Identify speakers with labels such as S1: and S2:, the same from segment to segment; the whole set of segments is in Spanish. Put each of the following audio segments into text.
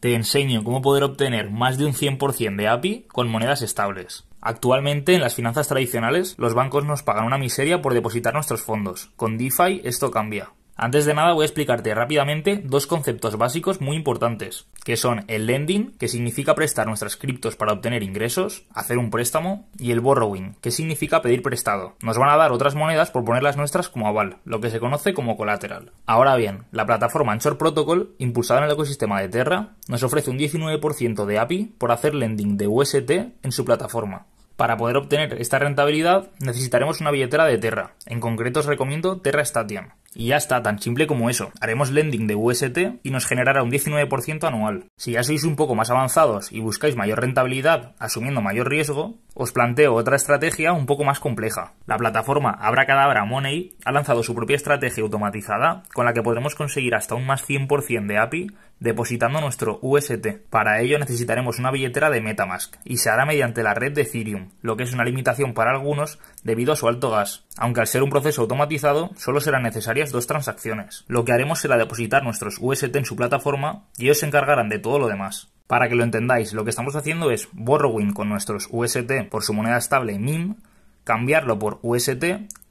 S1: te enseño cómo poder obtener más de un 100% de API con monedas estables. Actualmente en las finanzas tradicionales los bancos nos pagan una miseria por depositar nuestros fondos. Con DeFi esto cambia. Antes de nada voy a explicarte rápidamente dos conceptos básicos muy importantes, que son el lending, que significa prestar nuestras criptos para obtener ingresos, hacer un préstamo, y el borrowing, que significa pedir prestado. Nos van a dar otras monedas por poner las nuestras como aval, lo que se conoce como colateral. Ahora bien, la plataforma Anchor Protocol, impulsada en el ecosistema de Terra, nos ofrece un 19% de API por hacer lending de UST en su plataforma. Para poder obtener esta rentabilidad necesitaremos una billetera de Terra, en concreto os recomiendo Terra Statium y ya está, tan simple como eso. Haremos lending de UST y nos generará un 19% anual. Si ya sois un poco más avanzados y buscáis mayor rentabilidad asumiendo mayor riesgo, os planteo otra estrategia un poco más compleja. La plataforma Abracadabra Money ha lanzado su propia estrategia automatizada con la que podremos conseguir hasta un más 100% de API depositando nuestro UST. Para ello necesitaremos una billetera de Metamask y se hará mediante la red de Ethereum, lo que es una limitación para algunos debido a su alto gas, aunque al ser un proceso automatizado solo serán necesarias dos transacciones. Lo que haremos será depositar nuestros UST en su plataforma y ellos se encargarán de todo lo demás. Para que lo entendáis, lo que estamos haciendo es borrowing con nuestros UST por su moneda estable MIM, cambiarlo por UST,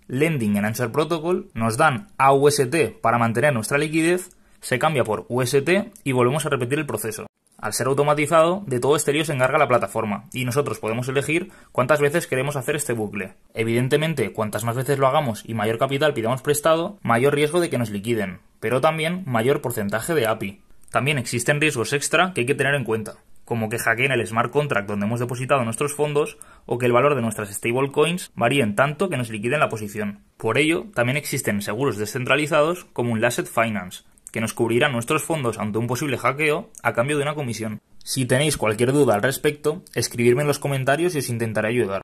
S1: lending en Answer Protocol, nos dan AUST para mantener nuestra liquidez, se cambia por UST y volvemos a repetir el proceso. Al ser automatizado, de todo este lío se encarga la plataforma y nosotros podemos elegir cuántas veces queremos hacer este bucle. Evidentemente, cuantas más veces lo hagamos y mayor capital pidamos prestado, mayor riesgo de que nos liquiden, pero también mayor porcentaje de API. También existen riesgos extra que hay que tener en cuenta, como que hackeen el smart contract donde hemos depositado nuestros fondos o que el valor de nuestras stablecoins en tanto que nos liquiden la posición. Por ello, también existen seguros descentralizados como un Lasset Finance, que nos cubrirá nuestros fondos ante un posible hackeo a cambio de una comisión. Si tenéis cualquier duda al respecto, escribidme en los comentarios y os intentaré ayudar.